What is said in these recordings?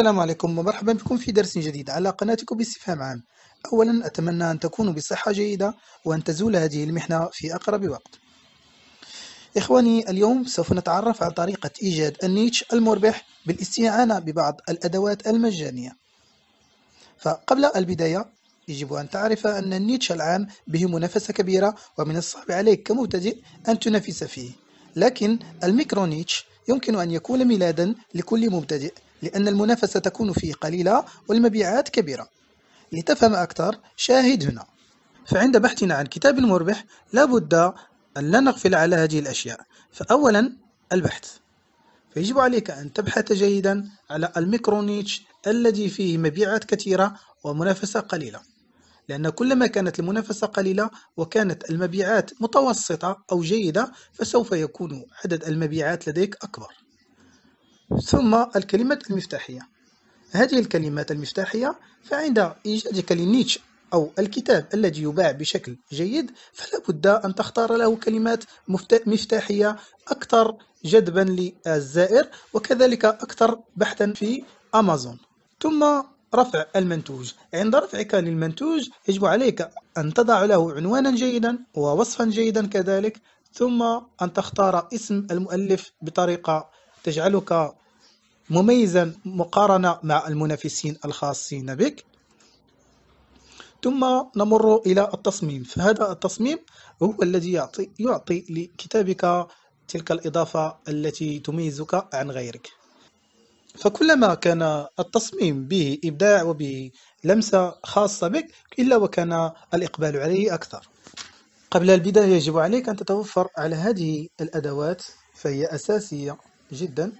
السلام عليكم ومرحبا بكم في درس جديد على قناتكم باستفهام عام أولا أتمنى أن تكونوا بصحة جيدة وأن تزول هذه المحنة في أقرب وقت إخواني اليوم سوف نتعرف على طريقة إيجاد النيتش المربح بالاستعانة ببعض الأدوات المجانية فقبل البداية يجب أن تعرف أن النيتش العام به منافسة كبيرة ومن الصعب عليك كمبتدئ أن تنافس فيه لكن الميكرونيتش يمكن أن يكون ميلادا لكل مبتدئ لأن المنافسة تكون فيه قليلة والمبيعات كبيرة لتفهم أكثر شاهد هنا فعند بحثنا عن كتاب مربح لابد أن لا نغفل على هذه الأشياء فأولا البحث فيجب عليك أن تبحث جيدا على الميكرونيتش الذي فيه مبيعات كثيرة ومنافسة قليلة لأن كلما كانت المنافسة قليلة وكانت المبيعات متوسطة أو جيدة فسوف يكون عدد المبيعات لديك أكبر ثم الكلمات المفتاحية هذه الكلمات المفتاحية فعند إيجادك لنيتش أو الكتاب الذي يباع بشكل جيد فلا بد أن تختار له كلمات مفتاحية أكثر جذبا للزائر وكذلك أكثر بحثا في أمازون ثم رفع المنتوج عند رفعك للمنتوج يجب عليك أن تضع له عنوانا جيدا ووصفا جيدا كذلك ثم أن تختار اسم المؤلف بطريقة تجعلك مميزا مقارنة مع المنافسين الخاصين بك ثم نمر إلى التصميم فهذا التصميم هو الذي يعطي, يعطي لكتابك تلك الإضافة التي تميزك عن غيرك فكلما كان التصميم به إبداع وبه لمسة خاصة بك إلا وكان الإقبال عليه أكثر قبل البداية يجب عليك أن تتوفر على هذه الأدوات فهي أساسية جدا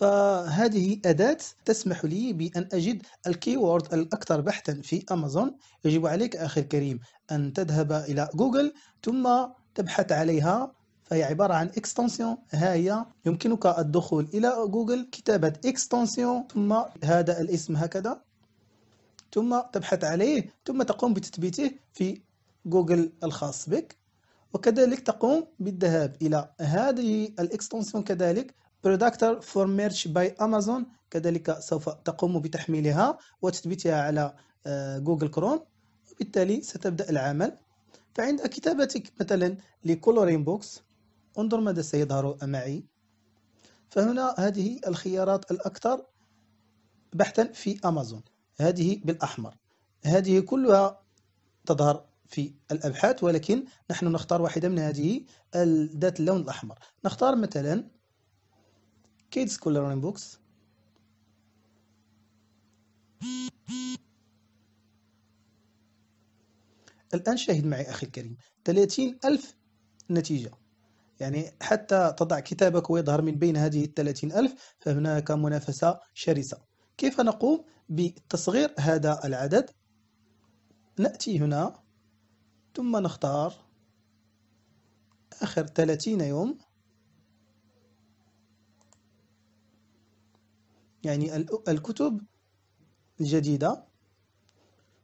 فهذه أداة تسمح لي بأن أجد الكيورد الأكثر بحثا في أمازون يجب عليك أخي الكريم أن تذهب إلى جوجل ثم تبحث عليها فهي عبارة عن اكستنسيون ها هي يمكنك الدخول إلى جوجل كتابة اكستنسيون ثم هذا الاسم هكذا ثم تبحث عليه ثم تقوم بتثبيته في جوجل الخاص بك وكذلك تقوم بالذهاب إلى هذه الاكستنسيون كذلك برودكتر فور ميرش باي امازون كذلك سوف تقوم بتحميلها وتثبيتها على جوجل آه، كروم وبالتالي ستبدا العمل فعند كتابتك مثلا لكولورين بوكس انظر ماذا سيظهر معي فهنا هذه الخيارات الاكثر بحثا في امازون هذه بالاحمر هذه كلها تظهر في الابحاث ولكن نحن نختار واحده من هذه ذات اللون الاحمر نختار مثلا kids coloring books الآن شاهد معي أخي الكريم 30 ألف نتيجة يعني حتى تضع كتابك ويظهر من بين هذه 30 ألف فهناك منافسة شرسة كيف نقوم بتصغير هذا العدد نأتي هنا ثم نختار آخر 30 يوم يعني الكتب الجديدة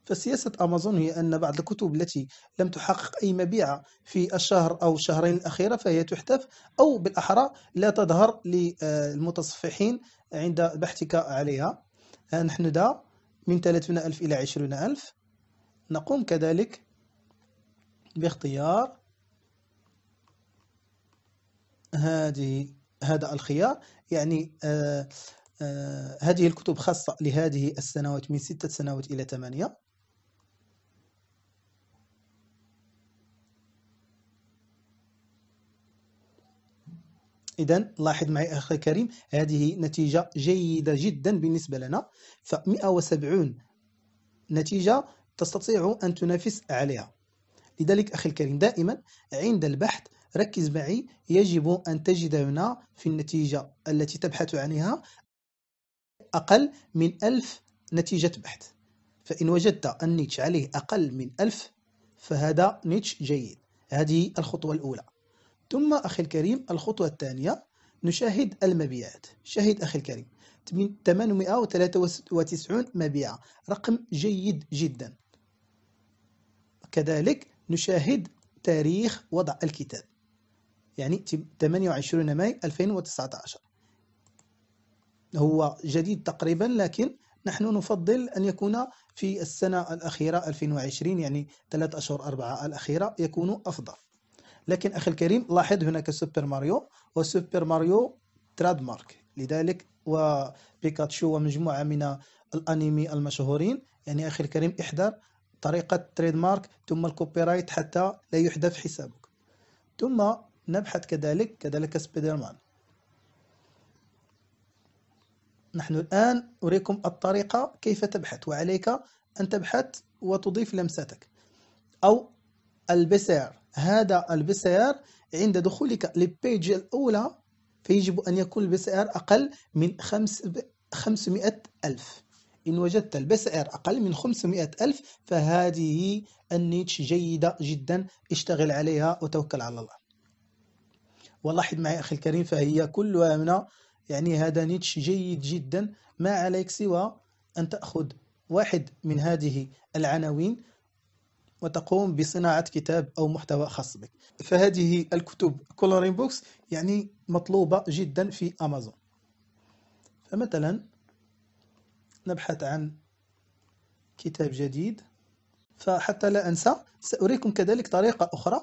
فسياسة أمازون هي أن بعض الكتب التي لم تحقق أي مبيع في الشهر أو الشهرين الأخيرة فهي تحتف أو بالأحرى لا تظهر للمتصفحين عند بحثك عليها نحن دا من 30 ألف إلى 20 ألف نقوم كذلك باختيار هذه هذا الخيار يعني آه آه، هذه الكتب خاصة لهذه السنوات من ستة سنوات إلى ثمانية إذا لاحظ معي أخي كريم هذه نتيجة جيدة جدا بالنسبة لنا ف 170 نتيجة تستطيع أن تنافس عليها لذلك أخي الكريم دائما عند البحث ركز معي يجب أن تجد هنا في النتيجة التي تبحث عنها أقل من ألف نتيجة بحث فإن وجدت النيتش عليه أقل من ألف فهذا نيتش جيد هذه الخطوة الأولى ثم أخي الكريم الخطوة الثانية نشاهد المبيعات شاهد أخي الكريم 893 مبيعة رقم جيد جدا كذلك نشاهد تاريخ وضع الكتاب يعني 28 ماي 2019 هو جديد تقريبا لكن نحن نفضل أن يكون في السنة الأخيرة 2020 يعني ثلاث أشهر أربعة الأخيرة يكون أفضل لكن أخي الكريم لاحظ هناك سوبر ماريو وسوبر ماريو تراد مارك لذلك وبيكاتشو ومجموعة من الأنمي المشهورين يعني أخي الكريم احذر طريقة تريد مارك ثم الكوبيرايت حتى لا يحذف حسابك ثم نبحث كذلك كذلك سبايدر مان نحن الآن أريكم الطريقة كيف تبحث وعليك أن تبحث وتضيف لمستك أو البسعر هذا البسعر عند دخولك للبيج الأولى فيجب أن يكون البسعر أقل من 500 ألف إن وجدت البسعر أقل من 500 ألف فهذه النيتش جيدة جدا اشتغل عليها وتوكل على الله ولاحظ معي أخي الكريم فهي كلها من يعني هذا نيتش جيد جدا ما عليك سوى أن تأخذ واحد من هذه العناوين وتقوم بصناعة كتاب أو محتوى خاص بك فهذه الكتب كولورين بوكس يعني مطلوبة جدا في أمازون فمثلا نبحث عن كتاب جديد فحتى لا أنسى سأريكم كذلك طريقة أخرى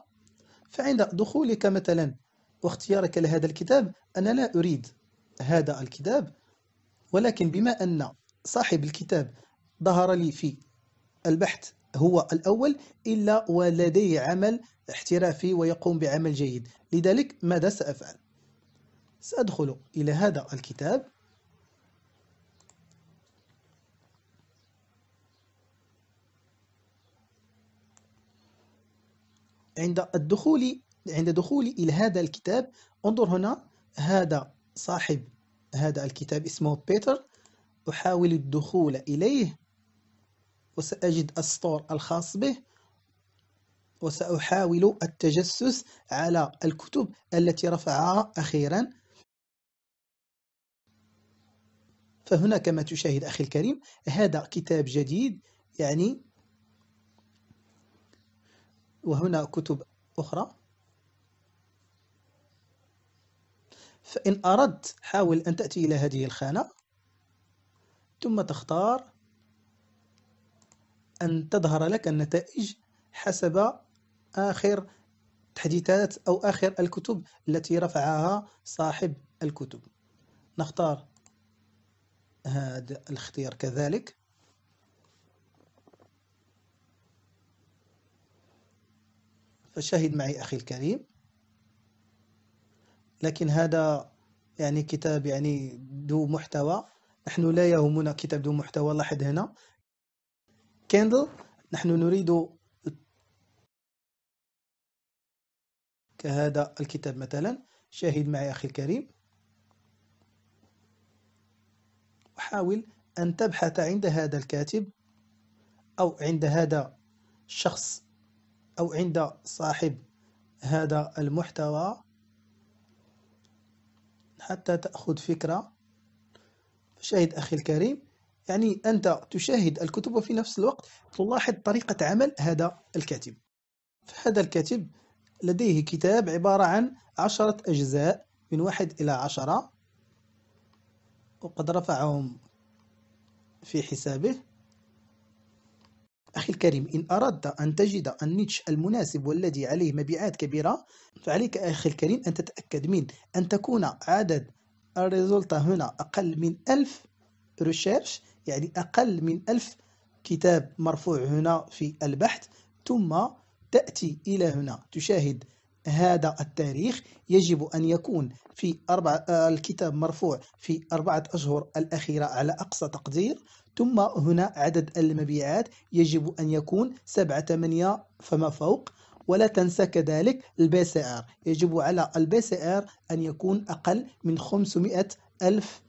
فعند دخولك مثلا واختيارك لهذا الكتاب أنا لا أريد هذا الكتاب ولكن بما أن صاحب الكتاب ظهر لي في البحث هو الأول إلا ولديه عمل احترافي ويقوم بعمل جيد لذلك ماذا سأفعل؟ سأدخل إلى هذا الكتاب عند الدخول عند دخولي إلى هذا الكتاب انظر هنا هذا صاحب هذا الكتاب اسمه بيتر أحاول الدخول إليه وسأجد السطور الخاص به وسأحاول التجسس على الكتب التي رفعها أخيرا فهنا كما تشاهد أخي الكريم هذا كتاب جديد يعني وهنا كتب أخرى فإن أردت حاول أن تأتي إلى هذه الخانة ثم تختار أن تظهر لك النتائج حسب آخر تحديثات أو آخر الكتب التي رفعها صاحب الكتب نختار هذا الاختيار كذلك فشاهد معي أخي الكريم لكن هذا يعني كتاب يعني ذو محتوى نحن لا يهمنا كتاب ذو محتوى لاحظ هنا كيندل نحن نريد كهذا الكتاب مثلا شاهد معي أخي الكريم وحاول أن تبحث عند هذا الكاتب أو عند هذا الشخص أو عند صاحب هذا المحتوى حتى تأخذ فكرة شاهد أخي الكريم يعني أنت تشاهد الكتب وفي نفس الوقت تلاحظ طريقة عمل هذا الكاتب فهذا الكاتب لديه كتاب عبارة عن عشرة أجزاء من واحد إلى عشرة وقد رفعهم في حسابه أخي الكريم إن أردت أن تجد النيتش المناسب والذي عليه مبيعات كبيرة فعليك أخي الكريم أن تتأكد من أن تكون عدد الريزولتا هنا أقل من ألف ريشيرش يعني أقل من ألف كتاب مرفوع هنا في البحث ثم تأتي إلى هنا تشاهد هذا التاريخ يجب أن يكون في أربع آه، الكتاب مرفوع في أربعة أشهر الأخيرة على أقصى تقدير ثم هنا عدد المبيعات يجب أن يكون 7 8 فما فوق ولا تنسى كذلك البي سي ار يجب على البي سي ار أن يكون أقل من 500 ألف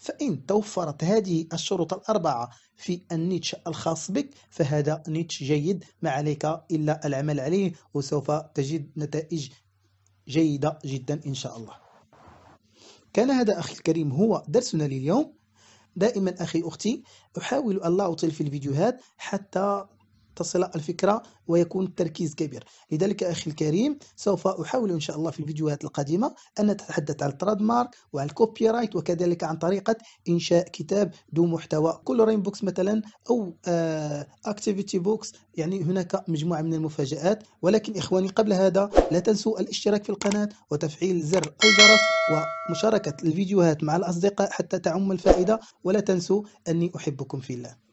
فإن توفرت هذه الشروط الأربعة في النيتش الخاص بك فهذا نيتش جيد ما عليك إلا العمل عليه وسوف تجد نتائج جيدة جدا إن شاء الله كان هذا أخي الكريم هو درسنا لليوم دائما أخي أختي أحاول أن لا أطيل في الفيديوهات حتى تصل الفكرة ويكون التركيز كبير لذلك أخي الكريم سوف أحاول إن شاء الله في الفيديوهات القادمة أن نتحدث عن التراد مارك وعن الكوبي رايت وكذلك عن طريقة إنشاء كتاب ذو محتوى كل رين بوكس مثلا أو أكتيفيتي آه، بوكس يعني هناك مجموعة من المفاجآت ولكن إخواني قبل هذا لا تنسوا الاشتراك في القناة وتفعيل زر الجرس ومشاركة الفيديوهات مع الأصدقاء حتى تعم الفائدة ولا تنسوا أني أحبكم في الله